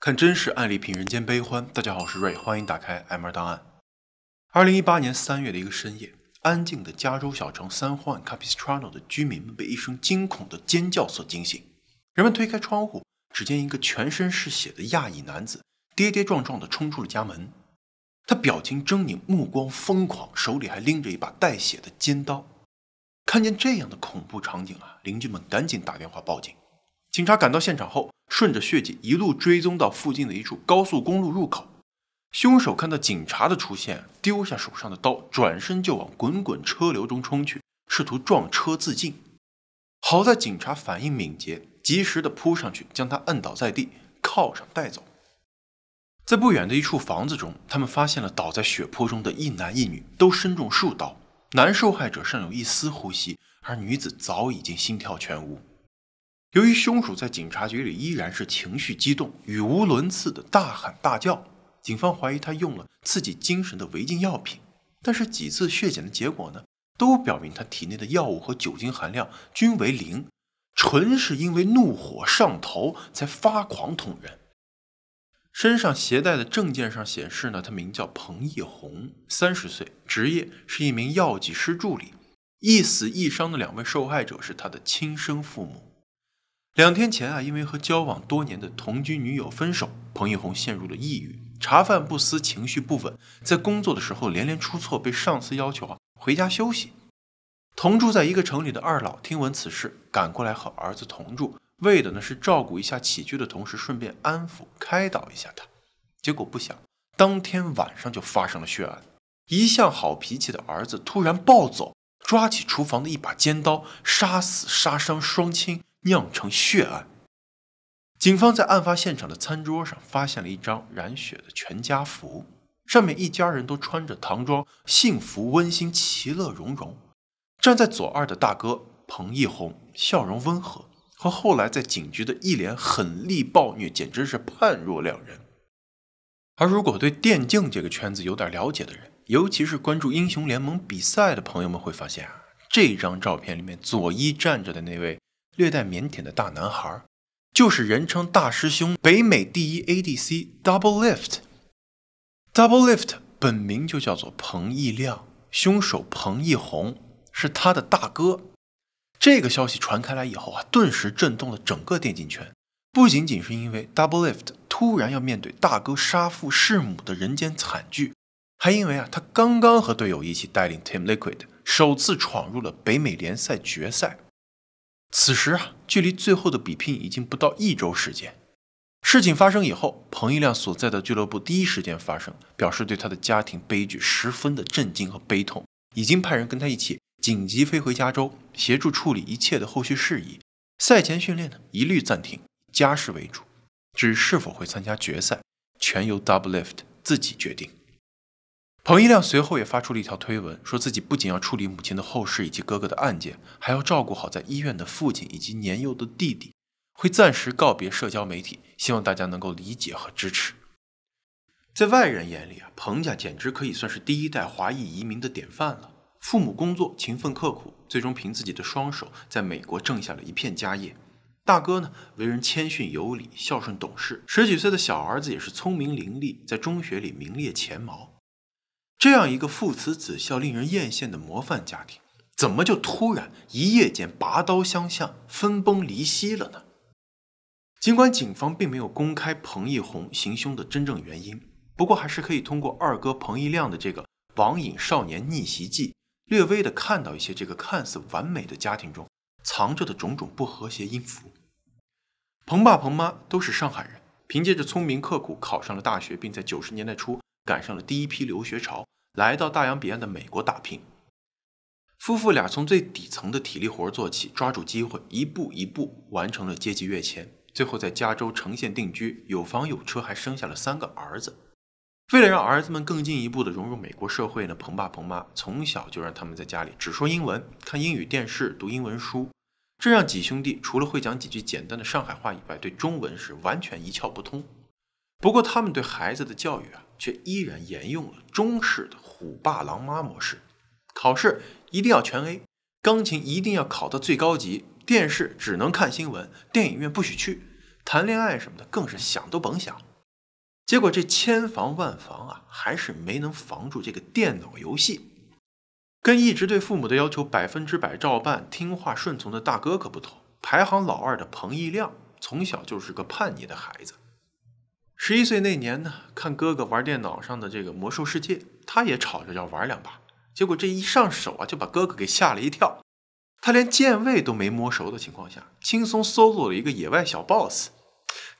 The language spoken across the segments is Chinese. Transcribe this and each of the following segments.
看真实案例，品人间悲欢。大家好，我是瑞，欢迎打开 M 二档案。二零一八年三月的一个深夜，安静的加州小城三环 Capistrano 的居民们被一声惊恐的尖叫所惊醒。人们推开窗户，只见一个全身是血的亚裔男子跌跌撞撞地冲出了家门。他表情狰狞，目光疯狂，手里还拎着一把带血的尖刀。看见这样的恐怖场景啊，邻居们赶紧打电话报警。警察赶到现场后，顺着血迹一路追踪到附近的一处高速公路入口。凶手看到警察的出现，丢下手上的刀，转身就往滚滚车流中冲去，试图撞车自尽。好在警察反应敏捷，及时的扑上去将他按倒在地，铐上带走。在不远的一处房子中，他们发现了倒在血泊中的一男一女，都身中数刀。男受害者尚有一丝呼吸，而女子早已经心跳全无。由于凶手在警察局里依然是情绪激动、语无伦次的大喊大叫，警方怀疑他用了刺激精神的违禁药品，但是几次血检的结果呢，都表明他体内的药物和酒精含量均为零，纯是因为怒火上头才发狂捅人。身上携带的证件上显示呢，他名叫彭义红，三十岁，职业是一名药剂师助理。一死一伤的两位受害者是他的亲生父母。两天前啊，因为和交往多年的同居女友分手，彭玉红陷入了抑郁，茶饭不思，情绪不稳，在工作的时候连连出错，被上司要求啊回家休息。同住在一个城里的二老听闻此事，赶过来和儿子同住，为的呢是照顾一下起居的同时，顺便安抚开导一下他。结果不想，当天晚上就发生了血案。一向好脾气的儿子突然暴走，抓起厨房的一把尖刀，杀死杀伤双亲。酿成血案。警方在案发现场的餐桌上发现了一张染血的全家福，上面一家人都穿着唐装，幸福温馨，其乐融融。站在左二的大哥彭一红，笑容温和，和后来在警局的一脸狠戾暴虐简直是判若两人。而如果对电竞这个圈子有点了解的人，尤其是关注英雄联盟比赛的朋友们，会发现啊，这张照片里面左一站着的那位。略带腼腆的大男孩，就是人称大师兄、北美第一 ADC Doublelift。Doublelift 本名就叫做彭毅亮，凶手彭毅红是他的大哥。这个消息传开来以后啊，顿时震动了整个电竞圈，不仅仅是因为 Doublelift 突然要面对大哥杀父弑母的人间惨剧，还因为啊，他刚刚和队友一起带领 Team Liquid 首次闯入了北美联赛决赛。此时啊，距离最后的比拼已经不到一周时间。事情发生以后，彭一亮所在的俱乐部第一时间发声，表示对他的家庭悲剧十分的震惊和悲痛，已经派人跟他一起紧急飞回加州，协助处理一切的后续事宜。赛前训练呢，一律暂停，家事为主。至于是否会参加决赛，全由 Doublelift 自己决定。彭一亮随后也发出了一条推文，说自己不仅要处理母亲的后事以及哥哥的案件，还要照顾好在医院的父亲以及年幼的弟弟，会暂时告别社交媒体，希望大家能够理解和支持。在外人眼里啊，彭家简直可以算是第一代华裔移民的典范了。父母工作勤奋刻苦，最终凭自己的双手在美国挣下了一片家业。大哥呢，为人谦逊有礼，孝顺懂事；十几岁的小儿子也是聪明伶俐，在中学里名列前茅。这样一个父慈子孝、令人艳羡的模范家庭，怎么就突然一夜间拔刀相向、分崩离析了呢？尽管警方并没有公开彭一红行凶的真正原因，不过还是可以通过二哥彭一亮的这个网瘾少年逆袭记，略微的看到一些这个看似完美的家庭中藏着的种种不和谐音符。彭爸彭妈都是上海人，凭借着聪明刻苦考上了大学，并在九十年代初。赶上了第一批留学潮，来到大洋彼岸的美国打拼。夫妇俩从最底层的体力活做起，抓住机会，一步一步完成了阶级跃迁，最后在加州呈现定居，有房有车，还生下了三个儿子。为了让儿子们更进一步的融入美国社会呢，彭爸彭妈从小就让他们在家里只说英文，看英语电视，读英文书。这让几兄弟除了会讲几句简单的上海话以外，对中文是完全一窍不通。不过他们对孩子的教育啊。却依然沿用了中式的“虎爸狼妈”模式，考试一定要全 A，钢琴一定要考到最高级，电视只能看新闻，电影院不许去，谈恋爱什么的更是想都甭想。结果这千防万防啊，还是没能防住这个电脑游戏。跟一直对父母的要求百分之百照办、听话顺从的大哥可不同，排行老二的彭毅亮从小就是个叛逆的孩子。十一岁那年呢，看哥哥玩电脑上的这个《魔兽世界》，他也吵着要玩两把。结果这一上手啊，就把哥哥给吓了一跳。他连键位都没摸熟的情况下，轻松 solo 了一个野外小 boss。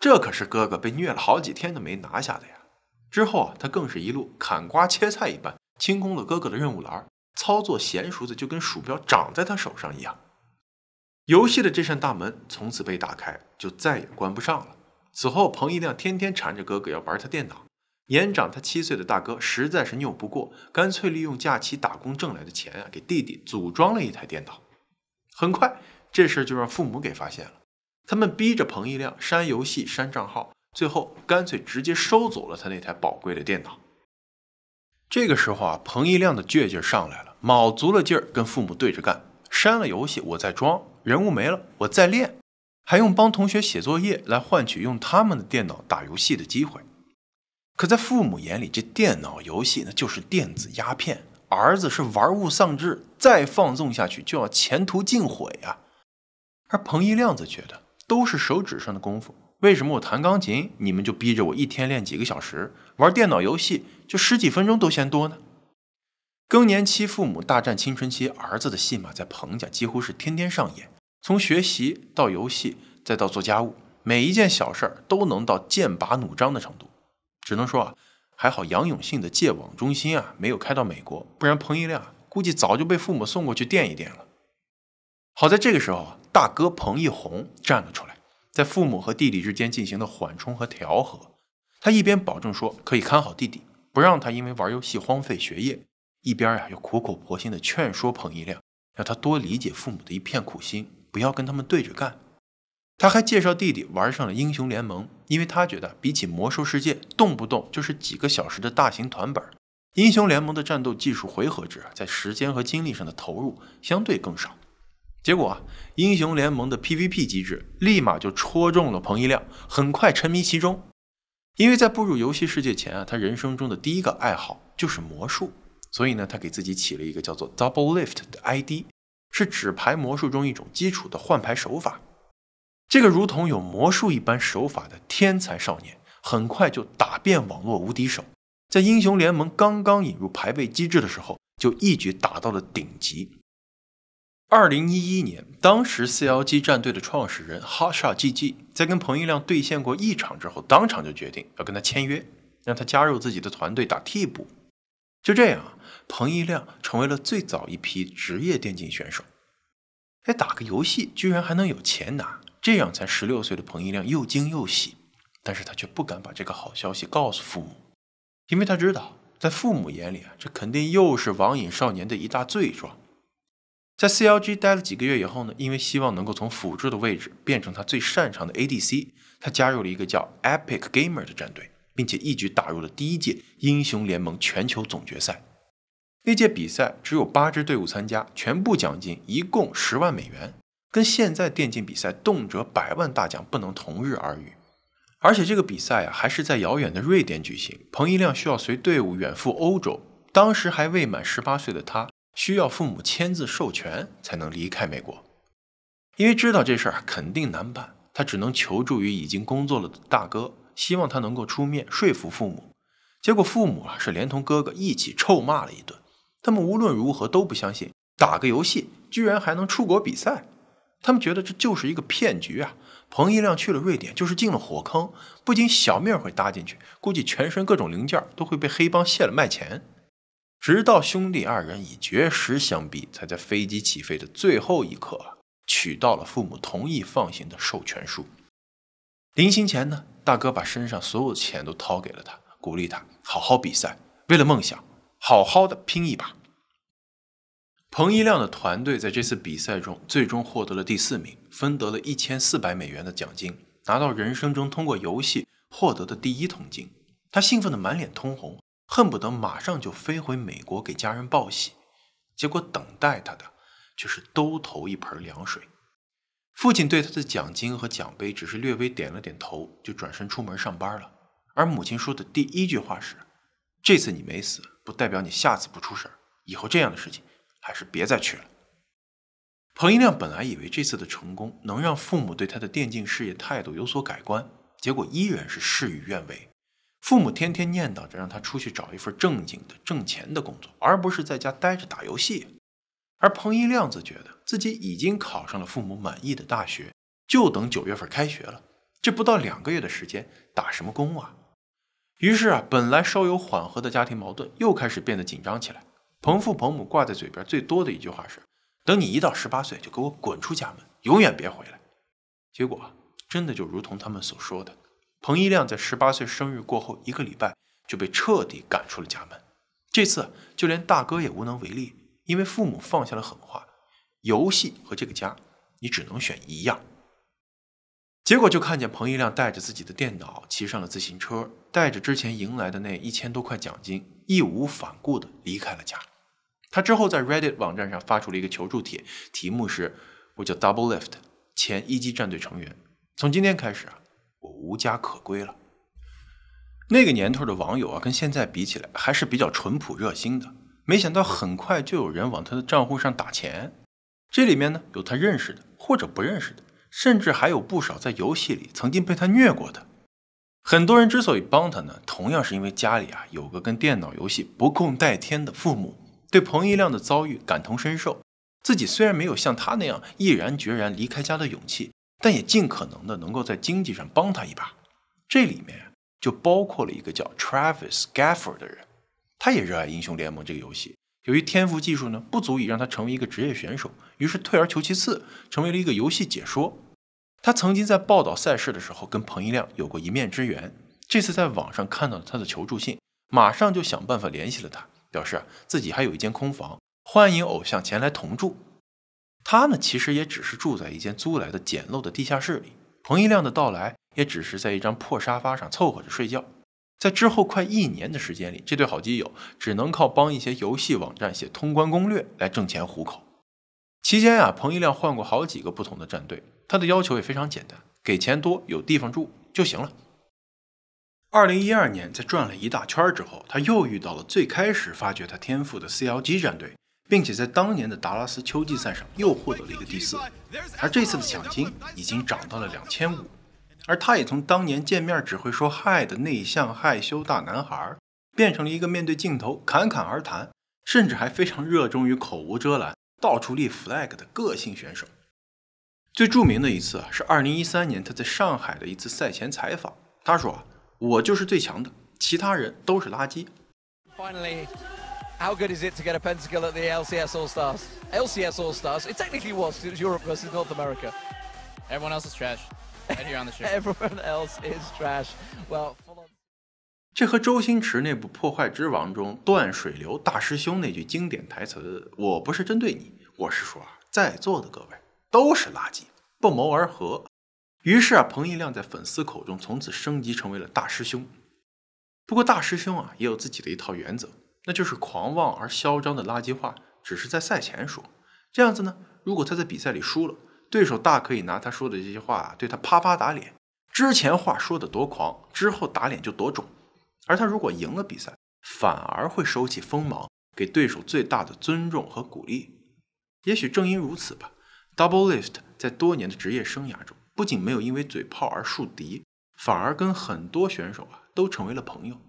这可是哥哥被虐了好几天都没拿下的呀。之后啊，他更是一路砍瓜切菜一般，清空了哥哥的任务栏，操作娴熟的就跟鼠标长在他手上一样。游戏的这扇大门从此被打开，就再也关不上了。此后，彭一亮天天缠着哥哥要玩他电脑。年长他七岁的大哥实在是拗不过，干脆利用假期打工挣来的钱啊，给弟弟组装了一台电脑。很快，这事儿就让父母给发现了。他们逼着彭一亮删游戏、删账号，最后干脆直接收走了他那台宝贵的电脑。这个时候啊，彭一亮的倔劲上来了，卯足了劲儿跟父母对着干。删了游戏，我再装；人物没了，我再练。还用帮同学写作业来换取用他们的电脑打游戏的机会，可在父母眼里，这电脑游戏那就是电子鸦片，儿子是玩物丧志，再放纵下去就要前途尽毁啊。而彭一亮则觉得都是手指上的功夫，为什么我弹钢琴你们就逼着我一天练几个小时，玩电脑游戏就十几分钟都嫌多呢？更年期父母大战青春期儿子的戏码在彭家几乎是天天上演。从学习到游戏，再到做家务，每一件小事儿都能到剑拔弩张的程度。只能说啊，还好杨永信的戒网中心啊没有开到美国，不然彭一亮估计早就被父母送过去垫一垫了。好在这个时候啊，大哥彭一红站了出来，在父母和弟弟之间进行的缓冲和调和。他一边保证说可以看好弟弟，不让他因为玩游戏荒废学业，一边呀又苦口婆心的劝说彭一亮，让他多理解父母的一片苦心。不要跟他们对着干。他还介绍弟弟玩上了英雄联盟，因为他觉得比起魔兽世界，动不动就是几个小时的大型团本，英雄联盟的战斗技术回合制，在时间和精力上的投入相对更少。结果啊，英雄联盟的 PVP 机制立马就戳中了彭一亮，很快沉迷其中。因为在步入游戏世界前啊，他人生中的第一个爱好就是魔术，所以呢，他给自己起了一个叫做 Double Lift 的 ID。是纸牌魔术中一种基础的换牌手法。这个如同有魔术一般手法的天才少年，很快就打遍网络无敌手。在英雄联盟刚刚引入排位机制的时候，就一举打到了顶级。二零一一年，当时 CLG 战队的创始人哈沙 G G 在跟彭于亮对线过一场之后，当场就决定要跟他签约，让他加入自己的团队打替补。就这样，彭一亮成为了最早一批职业电竞选手。哎，打个游戏居然还能有钱拿，这样才十六岁的彭一亮又惊又喜。但是他却不敢把这个好消息告诉父母，因为他知道，在父母眼里啊，这肯定又是网瘾少年的一大罪状。在 CLG 待了几个月以后呢，因为希望能够从辅助的位置变成他最擅长的 ADC，他加入了一个叫 Epic Gamer 的战队。并且一举打入了第一届英雄联盟全球总决赛。那届比赛只有八支队伍参加，全部奖金一共十万美元，跟现在电竞比赛动辄百万大奖不能同日而语。而且这个比赛啊，还是在遥远的瑞典举行，彭一亮需要随队伍远赴欧洲。当时还未满十八岁的他，需要父母签字授权才能离开美国。因为知道这事儿肯定难办，他只能求助于已经工作了的大哥。希望他能够出面说服父母，结果父母啊是连同哥哥一起臭骂了一顿。他们无论如何都不相信，打个游戏居然还能出国比赛。他们觉得这就是一个骗局啊！彭一亮去了瑞典就是进了火坑，不仅小命会搭进去，估计全身各种零件都会被黑帮卸了卖钱。直到兄弟二人以绝食相逼，才在飞机起飞的最后一刻取到了父母同意放行的授权书。临行前呢？大哥把身上所有的钱都掏给了他，鼓励他好好比赛，为了梦想，好好的拼一把。彭一亮的团队在这次比赛中最终获得了第四名，分得了一千四百美元的奖金，拿到人生中通过游戏获得的第一桶金。他兴奋的满脸通红，恨不得马上就飞回美国给家人报喜。结果等待他的却是兜头一盆凉水。父亲对他的奖金和奖杯只是略微点了点头，就转身出门上班了。而母亲说的第一句话是：“这次你没死，不代表你下次不出事儿。以后这样的事情还是别再去了。”彭一亮本来以为这次的成功能让父母对他的电竞事业态度有所改观，结果依然是事与愿违。父母天天念叨着让他出去找一份正经的、挣钱的工作，而不是在家待着打游戏。而彭一亮则觉得自己已经考上了父母满意的大学，就等九月份开学了。这不到两个月的时间，打什么工啊？于是啊，本来稍有缓和的家庭矛盾又开始变得紧张起来。彭父彭母挂在嘴边最多的一句话是：“等你一到十八岁，就给我滚出家门，永远别回来。”结果啊，真的就如同他们所说的，彭一亮在十八岁生日过后一个礼拜就被彻底赶出了家门。这次就连大哥也无能为力。因为父母放下了狠话，游戏和这个家，你只能选一样。结果就看见彭一亮带着自己的电脑，骑上了自行车，带着之前赢来的那一千多块奖金，义无反顾的离开了家。他之后在 Reddit 网站上发出了一个求助帖，题目是：我叫 Doublelift，前一级战队成员。从今天开始啊，我无家可归了。那个年头的网友啊，跟现在比起来还是比较淳朴热心的。没想到很快就有人往他的账户上打钱，这里面呢有他认识的或者不认识的，甚至还有不少在游戏里曾经被他虐过的。很多人之所以帮他呢，同样是因为家里啊有个跟电脑游戏不共戴天的父母，对彭一亮的遭遇感同身受。自己虽然没有像他那样毅然决然离开家的勇气，但也尽可能的能够在经济上帮他一把。这里面就包括了一个叫 Travis Gaffer 的人。他也热爱英雄联盟这个游戏，由于天赋技术呢不足以让他成为一个职业选手，于是退而求其次，成为了一个游戏解说。他曾经在报道赛事的时候跟彭一亮有过一面之缘，这次在网上看到了他的求助信，马上就想办法联系了他，表示啊自己还有一间空房，欢迎偶像前来同住。他呢其实也只是住在一间租来的简陋的地下室里，彭一亮的到来也只是在一张破沙发上凑合着睡觉。在之后快一年的时间里，这对好基友只能靠帮一些游戏网站写通关攻略来挣钱糊口。期间呀，彭一亮换过好几个不同的战队，他的要求也非常简单，给钱多、有地方住就行了。二零一二年，在转了一大圈之后，他又遇到了最开始发掘他天赋的 CLG 战队，并且在当年的达拉斯秋季赛上又获得了一个第四，而这次的奖金已经涨到了两千五。而他也从当年见面只会说嗨的内向害羞大男孩，变成了一个面对镜头侃侃而谈，甚至还非常热衷于口无遮拦、到处立 flag 的个性选手。最著名的一次啊，是2013年他在上海的一次赛前采访，他说：“我就是最强的，其他人都是垃圾。” trash. on Everyone show. of full right here the else is Well, 这和周星驰那部《破坏之王》中断水流大师兄那句经典台词“我不是针对你，我是说啊，在座的各位都是垃圾”不谋而合。于是啊，彭于亮在粉丝口中从此升级成为了大师兄。不过大师兄啊，也有自己的一套原则，那就是狂妄而嚣张的垃圾话，只是在赛前说。这样子呢，如果他在比赛里输了。对手大可以拿他说的这些话对他啪啪打脸，之前话说的多狂，之后打脸就多肿。而他如果赢了比赛，反而会收起锋芒，给对手最大的尊重和鼓励。也许正因如此吧，Doublelift 在多年的职业生涯中，不仅没有因为嘴炮而树敌，反而跟很多选手啊都成为了朋友。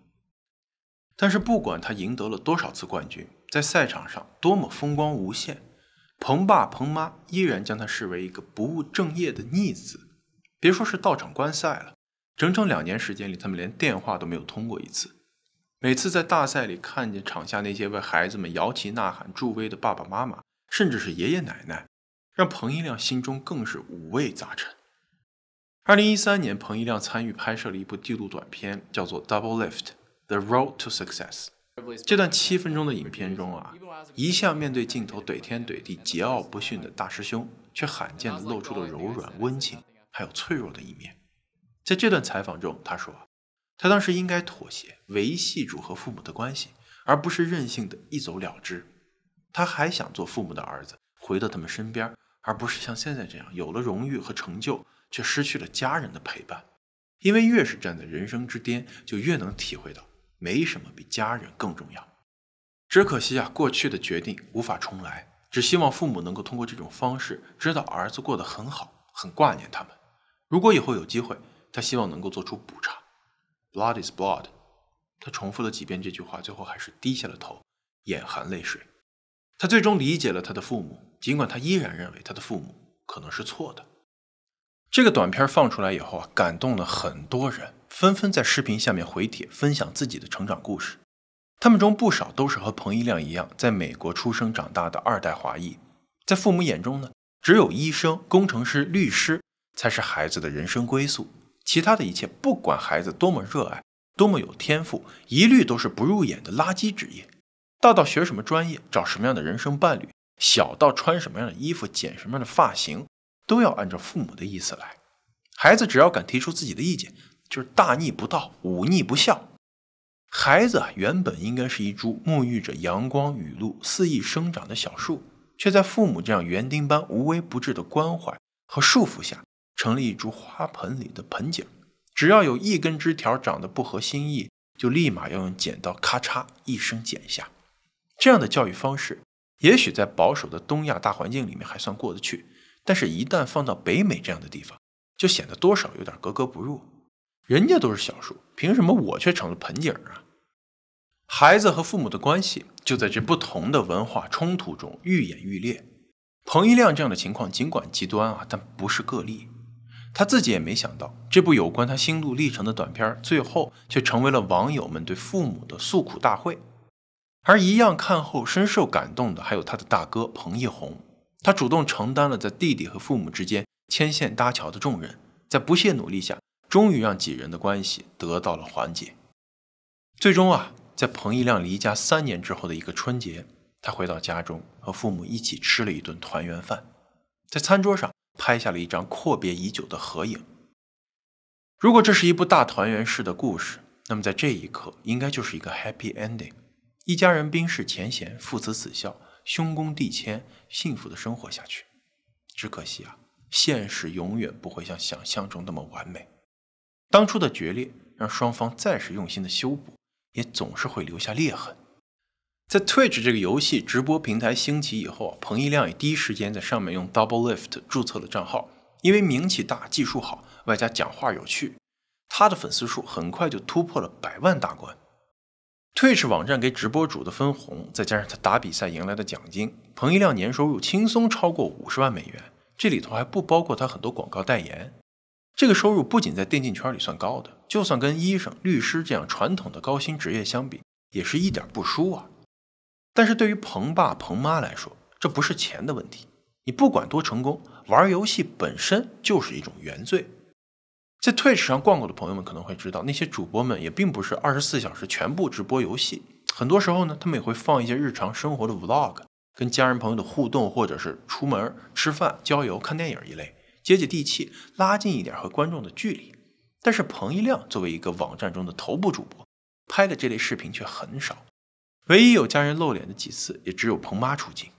但是不管他赢得了多少次冠军，在赛场上多么风光无限。彭爸彭妈依然将他视为一个不务正业的逆子，别说是到场观赛了，整整两年时间里，他们连电话都没有通过一次。每次在大赛里看见场下那些为孩子们摇旗呐喊助威的爸爸妈妈，甚至是爷爷奶奶，让彭一亮心中更是五味杂陈。二零一三年，彭一亮参与拍摄了一部纪录短片，叫做《Double Lift: The Road to Success》。这段七分钟的影片中啊，一向面对镜头怼天怼地、桀骜不驯的大师兄，却罕见的露出了柔软、温情，还有脆弱的一面。在这段采访中，他说：“他当时应该妥协，维系住和父母的关系，而不是任性的一走了之。他还想做父母的儿子，回到他们身边，而不是像现在这样，有了荣誉和成就，却失去了家人的陪伴。因为越是站在人生之巅，就越能体会到。”没什么比家人更重要。只可惜啊，过去的决定无法重来。只希望父母能够通过这种方式知道儿子过得很好，很挂念他们。如果以后有机会，他希望能够做出补偿。Blood is blood。他重复了几遍这句话，最后还是低下了头，眼含泪水。他最终理解了他的父母，尽管他依然认为他的父母可能是错的。这个短片放出来以后啊，感动了很多人。纷纷在视频下面回帖，分享自己的成长故事。他们中不少都是和彭一亮一样，在美国出生长大的二代华裔。在父母眼中呢，只有医生、工程师、律师才是孩子的人生归宿，其他的一切，不管孩子多么热爱、多么有天赋，一律都是不入眼的垃圾职业。大到学什么专业、找什么样的人生伴侣，小到穿什么样的衣服、剪什么样的发型，都要按照父母的意思来。孩子只要敢提出自己的意见。就是大逆不道、忤逆不孝。孩子原本应该是一株沐浴着阳光雨露、肆意生长的小树，却在父母这样园丁般无微不至的关怀和束缚下，成了一株花盆里的盆景。只要有一根枝条长得不合心意，就立马要用剪刀咔嚓一声剪下。这样的教育方式，也许在保守的东亚大环境里面还算过得去，但是，一旦放到北美这样的地方，就显得多少有点格格不入。人家都是小树，凭什么我却成了盆景啊？孩子和父母的关系就在这不同的文化冲突中愈演愈烈。彭一亮这样的情况尽管极端啊，但不是个例。他自己也没想到，这部有关他心路历程的短片，最后却成为了网友们对父母的诉苦大会。而一样看后深受感动的，还有他的大哥彭一红。他主动承担了在弟弟和父母之间牵线搭桥的重任，在不懈努力下。终于让几人的关系得到了缓解。最终啊，在彭一亮离家三年之后的一个春节，他回到家中和父母一起吃了一顿团圆饭，在餐桌上拍下了一张阔别已久的合影。如果这是一部大团圆式的故事，那么在这一刻应该就是一个 happy ending，一家人冰释前嫌，父慈子孝，兄恭弟谦，幸福的生活下去。只可惜啊，现实永远不会像想象中那么完美。当初的决裂，让双方再是用心的修补，也总是会留下裂痕。在 Twitch 这个游戏直播平台兴起以后，彭一亮也第一时间在上面用 Doublelift 注册了账号。因为名气大、技术好，外加讲话有趣，他的粉丝数很快就突破了百万大关。Twitch 网站给直播主的分红，再加上他打比赛赢来的奖金，彭一亮年收入轻松超过五十万美元。这里头还不包括他很多广告代言。这个收入不仅在电竞圈里算高的，就算跟医生、律师这样传统的高薪职业相比，也是一点不输啊。但是，对于彭爸彭妈来说，这不是钱的问题。你不管多成功，玩游戏本身就是一种原罪。在 Twitch 上逛过的朋友们可能会知道，那些主播们也并不是二十四小时全部直播游戏，很多时候呢，他们也会放一些日常生活的 vlog，跟家人朋友的互动，或者是出门吃饭、郊游、看电影一类。接接地气，拉近一点和观众的距离。但是彭一亮作为一个网站中的头部主播，拍的这类视频却很少。唯一有家人露脸的几次，也只有彭妈出镜。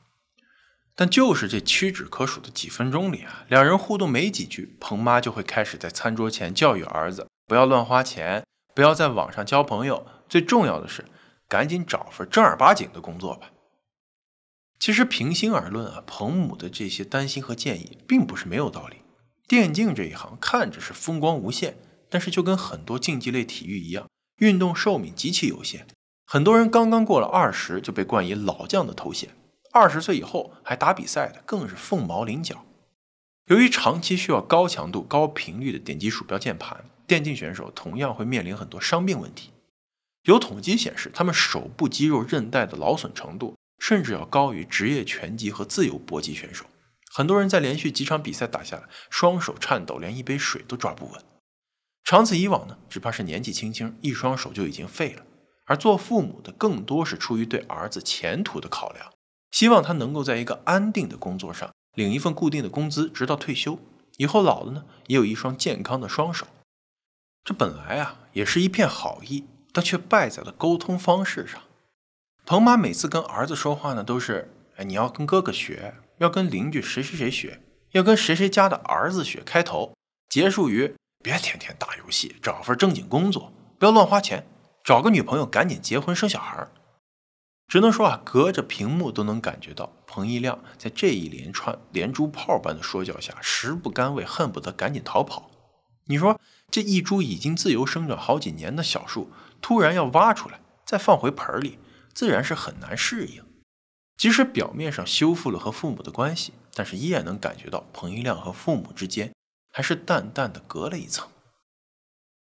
但就是这屈指可数的几分钟里啊，两人互动没几句，彭妈就会开始在餐桌前教育儿子：不要乱花钱，不要在网上交朋友，最重要的是，赶紧找份正儿八经的工作吧。其实平心而论啊，彭母的这些担心和建议并不是没有道理。电竞这一行看着是风光无限，但是就跟很多竞技类体育一样，运动寿命极其有限。很多人刚刚过了二十就被冠以老将的头衔，二十岁以后还打比赛的更是凤毛麟角。由于长期需要高强度、高频率的点击鼠标、键盘，电竞选手同样会面临很多伤病问题。有统计显示，他们手部肌肉韧带的劳损程度甚至要高于职业拳击和自由搏击选手。很多人在连续几场比赛打下来，双手颤抖，连一杯水都抓不稳。长此以往呢，只怕是年纪轻轻，一双手就已经废了。而做父母的更多是出于对儿子前途的考量，希望他能够在一个安定的工作上，领一份固定的工资，直到退休以后老了呢，也有一双健康的双手。这本来啊也是一片好意，但却败在了沟通方式上。彭妈每次跟儿子说话呢，都是：“哎，你要跟哥哥学。”要跟邻居谁谁谁学，要跟谁谁家的儿子学。开头，结束于别天天打游戏，找份正经工作，不要乱花钱，找个女朋友，赶紧结婚生小孩。只能说啊，隔着屏幕都能感觉到彭一亮在这一连串连珠炮般的说教下食不甘味，恨不得赶紧逃跑。你说这一株已经自由生长好几年的小树，突然要挖出来再放回盆里，自然是很难适应。即使表面上修复了和父母的关系，但是依然能感觉到彭一亮和父母之间还是淡淡的隔了一层。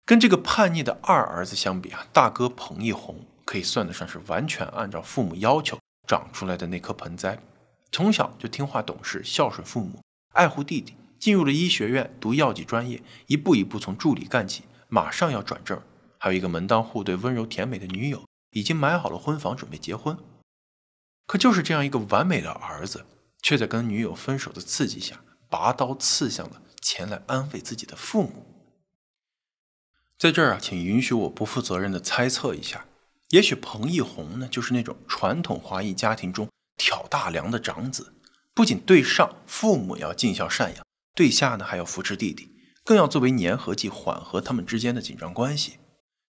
跟这个叛逆的二儿子相比啊，大哥彭一红可以算得上是完全按照父母要求长出来的那棵盆栽，从小就听话懂事，孝顺父母，爱护弟弟，进入了医学院读药剂专业，一步一步从助理干起，马上要转正，还有一个门当户对、温柔甜美的女友，已经买好了婚房，准备结婚。可就是这样一个完美的儿子，却在跟女友分手的刺激下，拔刀刺向了前来安慰自己的父母。在这儿啊，请允许我不负责任的猜测一下，也许彭一红呢，就是那种传统华裔家庭中挑大梁的长子，不仅对上父母要尽孝赡养，对下呢还要扶持弟弟，更要作为粘合剂缓和他们之间的紧张关系。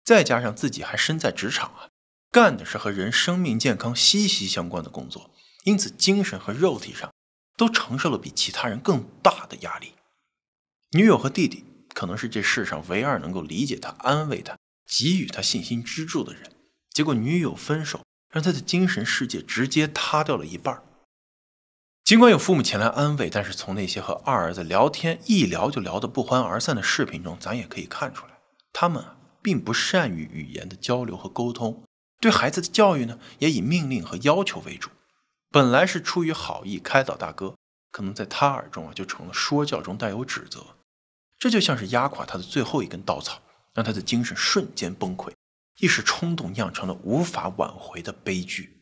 再加上自己还身在职场啊。干的是和人生命健康息息相关的工作，因此精神和肉体上都承受了比其他人更大的压力。女友和弟弟可能是这世上唯二能够理解他、安慰他、给予他信心支柱的人。结果女友分手，让他的精神世界直接塌掉了一半。尽管有父母前来安慰，但是从那些和二儿子聊天一聊就聊得不欢而散的视频中，咱也可以看出来，他们并不善于语言的交流和沟通。对孩子的教育呢，也以命令和要求为主。本来是出于好意开导大哥，可能在他耳中啊，就成了说教中带有指责。这就像是压垮他的最后一根稻草，让他的精神瞬间崩溃，一时冲动酿成了无法挽回的悲剧。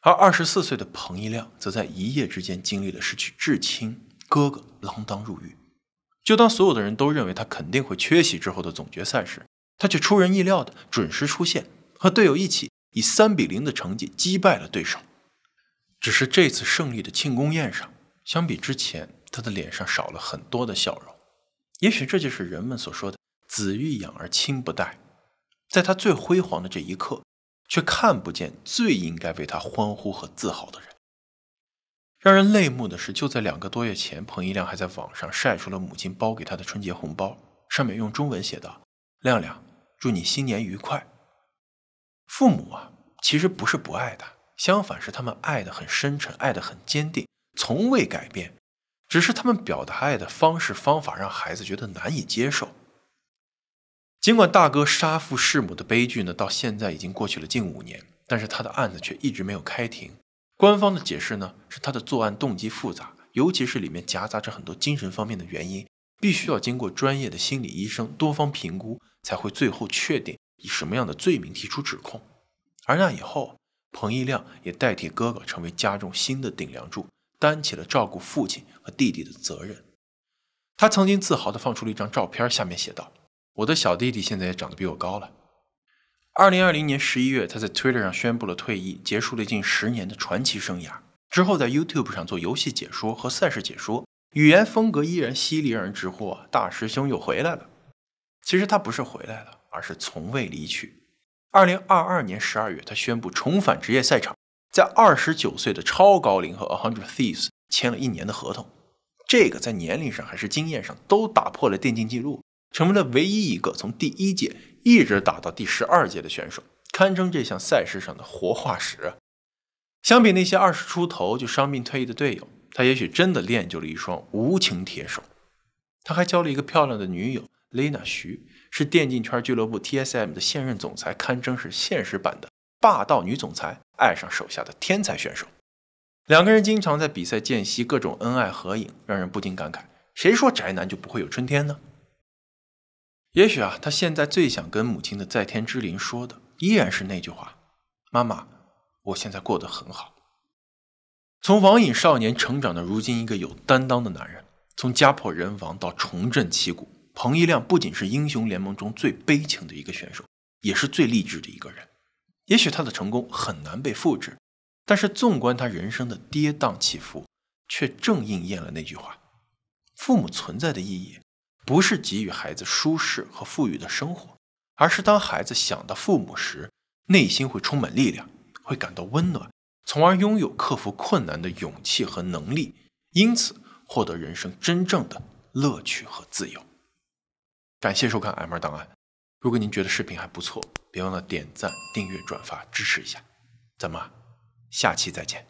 而二十四岁的彭一亮，则在一夜之间经历了失去至亲、哥哥锒铛入狱。就当所有的人都认为他肯定会缺席之后的总决赛时，他却出人意料的准时出现。和队友一起以三比零的成绩击败了对手。只是这次胜利的庆功宴上，相比之前，他的脸上少了很多的笑容。也许这就是人们所说的“子欲养而亲不待”。在他最辉煌的这一刻，却看不见最应该为他欢呼和自豪的人。让人泪目的，是就在两个多月前，彭一亮还在网上晒出了母亲包给他的春节红包，上面用中文写道：“亮亮，祝你新年愉快。”父母啊，其实不是不爱他，相反是他们爱得很深沉，爱得很坚定，从未改变。只是他们表达爱的方式方法，让孩子觉得难以接受。尽管大哥杀父弑母的悲剧呢，到现在已经过去了近五年，但是他的案子却一直没有开庭。官方的解释呢，是他的作案动机复杂，尤其是里面夹杂着很多精神方面的原因，必须要经过专业的心理医生多方评估，才会最后确定。以什么样的罪名提出指控？而那以后，彭毅亮也代替哥哥成为家中新的顶梁柱，担起了照顾父亲和弟弟的责任。他曾经自豪地放出了一张照片，下面写道：“我的小弟弟现在也长得比我高了。”二零二零年十一月，他在 Twitter 上宣布了退役，结束了近十年的传奇生涯。之后，在 YouTube 上做游戏解说和赛事解说，语言风格依然犀利，让人直呼“大师兄又回来了”。其实他不是回来了。而是从未离去。二零二二年十二月，他宣布重返职业赛场，在二十九岁的超高龄和 A hundred Thieves 签了一年的合同。这个在年龄上还是经验上都打破了电竞记录，成为了唯一一个从第一届一直打到第十二届的选手，堪称这项赛事上的活化石。相比那些二十出头就伤病退役的队友，他也许真的练就了一双无情铁手。他还交了一个漂亮的女友，Lena 徐。是电竞圈俱乐部 TSM 的现任总裁，堪称是现实版的霸道女总裁，爱上手下的天才选手。两个人经常在比赛间隙各种恩爱合影，让人不禁感慨：谁说宅男就不会有春天呢？也许啊，他现在最想跟母亲的在天之灵说的依然是那句话：“妈妈，我现在过得很好。”从网瘾少年成长到如今一个有担当的男人，从家破人亡到重振旗鼓。彭一亮不仅是英雄联盟中最悲情的一个选手，也是最励志的一个人。也许他的成功很难被复制，但是纵观他人生的跌宕起伏，却正应验了那句话：父母存在的意义，不是给予孩子舒适和富裕的生活，而是当孩子想到父母时，内心会充满力量，会感到温暖，从而拥有克服困难的勇气和能力，因此获得人生真正的乐趣和自由。感谢收看 M 二档案。如果您觉得视频还不错，别忘了点赞、订阅、转发，支持一下。咱们下期再见。